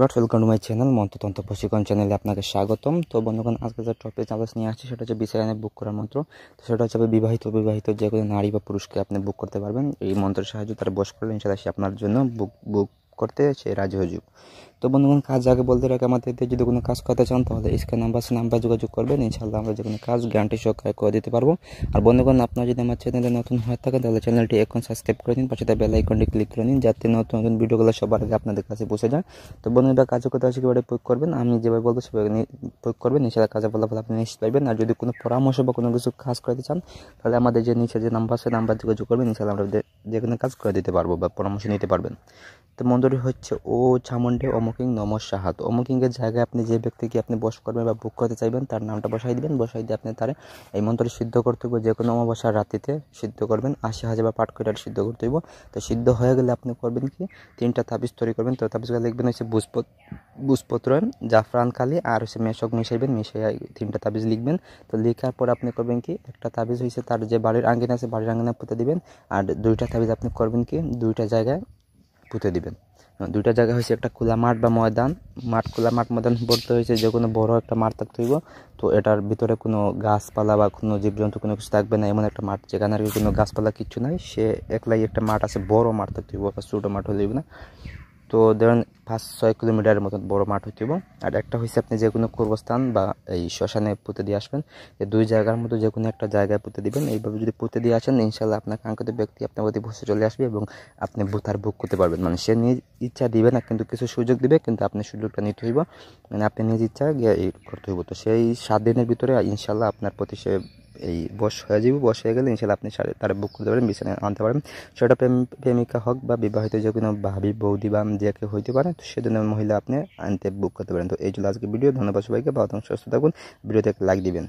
but welcome to my channel মন্ত্রতন্ত্র প্রশিক্ষণ চ্যানেলে আপনাকে স্বাগতম তো বন্ধুগণ আজকে যে টপিক আলোচনা নিয়ে আসছি সেটা হচ্ছে বিচার আইনে বুক করার মন্ত্র তো সেটা হচ্ছে বিবাহিত বিবাহিত যে কোনো নারী বা পুরুষকে আপনি বুক করতে পারবেন এই মন্ত্রের সাহায্যে তারা বস করলেন সেটা সে আপনার জন্য বুক বুক করতে সে রাজি হয়ে তো বন্ধুগণ কাজ আগে বলতে রাখে আমাদের যদি কোনো কাজ করতে চান তাহলে স্ক্রিন নাম্বার সে নাম্বার যোগাযোগ করবেন ইনশাল্লাহ আমরা যে কোনো কাজ গ্যারান্টি সহকারে করে দিতে পারবো আর বন্ধুগণ আপনার যদি আমার চ্যানেলে নতুন হয়ে থাকে তাহলে চ্যানেলটি এখন সাবস্ক্রাইব করে নিন পাশে বেল আইকনটি ক্লিক করে নিন যাতে নতুন নতুন ভিডিওগুলো সবার আগে আপনাদের কাছে পৌঁছে যায় তো বন্ধুরা কাজ করতে আসে কীভাবে প্রয়োগ করবেন আমি যেভাবে বলবো সেভাবে প্রয়োগ করবেন ইনশাল্লাহ কাজে ফলাফল আপনি নিশ্চিত পাবেন আর যদি কোনো পরামর্শ বা কোনো কিছু কাজ করতে চান তাহলে আমাদের যে নিচে যে নাম্বার সে নাম্বার যোগাযোগ করবেন ইনশাল্লাহ আমরা যে কোনো কাজ করে দিতে পারবো বা পরামর্শ নিতে পারবেন তো মন্দরি হচ্ছে ও চামুন্ডে অমুক অমুকিং নমর সাহাত অমুকিংয়ের জায়গায় আপনি যে ব্যক্তিকে আপনি বস করবেন বা বুক করতে চাইবেন তার নামটা বসাই দিবেন বসাই দিয়ে আপনি তার এই মন্ত্রটি সিদ্ধ করতে হবে যে কোনো অমাবস্যার রাতিতে সিদ্ধ করবেন আশি হাজার বা পাঠ করে সিদ্ধ করতে হইব তো সিদ্ধ হয়ে গেলে আপনি করবেন কি তিনটা তাবিজ তৈরি করবেন তো তাবিজগুলো লিখবেন হচ্ছে বুসপত্র জাফরান কালি আর হচ্ছে মেশক মিশাইবেন মিশাইয়া তিনটা তাবিজ লিখবেন তো লেখার পর আপনি করবেন কি একটা তাবিজ হয়েছে তার যে বাড়ির আঙ্গিনা আছে বাড়ির আঙ্গিনা পুঁতে দিবেন আর দুইটা তাবিজ আপনি করবেন কি দুইটা জায়গায় পুঁতে দিবেন দুইটা জায়গা হয়েছে একটা খোলা মাঠ বা ময়দান মাঠ খোলা মাঠ ময়দান বলতে হয়েছে যে কোনো বড় একটা মাঠ থাকতে হইব তো এটার ভিতরে কোনো গাছপালা বা কোনো জীবজন্তু কোনো কিছু থাকবে না এমন একটা মাঠ যেখানে আর কোনো গাছপালা কিচ্ছু নাই সে একলাই একটা মাঠ আছে বড় মাঠ থাকতে হইব বা ছোটো মাঠ হলে না তো ধরেন পাঁচ ছয় কিলোমিটারের মতন বড় মাঠ হইতে আর একটা হয়েছে আপনি যে কোনো কর্মস্থান বা এই শ্মশানে পুঁতে দিয়ে আসবেন যে দুই জায়গার মতো যে কোনো একটা জায়গায় পুঁতে দিবেন এইভাবে যদি পুঁতে দিয়ে আসেন ইনশাল্লাহ আপনার কাঙ্ক্ষিত ব্যক্তি আপনার প্রতি বসে চলে আসবে এবং আপনি ভূতার ভোগ করতে পারবেন মানে সে নিজ ইচ্ছা দিবে না কিন্তু কিছু সুযোগ দিবে কিন্তু আপনি সুযোগটা নিতে হইব মানে আপনি নিজ ইচ্ছা গিয়ে করতে হইব তো সেই সাত দিনের ভিতরে ইনশাল্লাহ আপনার প্রতি সে এই বস হয়ে যাবে বস হয়ে গেলে ইনশাল্লাহ আপনি তার বুক করতে পারেন বিছানায় আনতে পারেন সেটা প্রেম প্রেমিকা হোক বা বিবাহিত যে কোনো ভাবি বৌদি বা যে কেউ হইতে পারে তো সেজন্য মহিলা আপনি আনতে বুক করতে পারেন তো এই জন্য আজকে ভিডিও ধন্যবাদ সবাইকে ভালো সুস্থ থাকুন ভিডিওতে লাইক দিবেন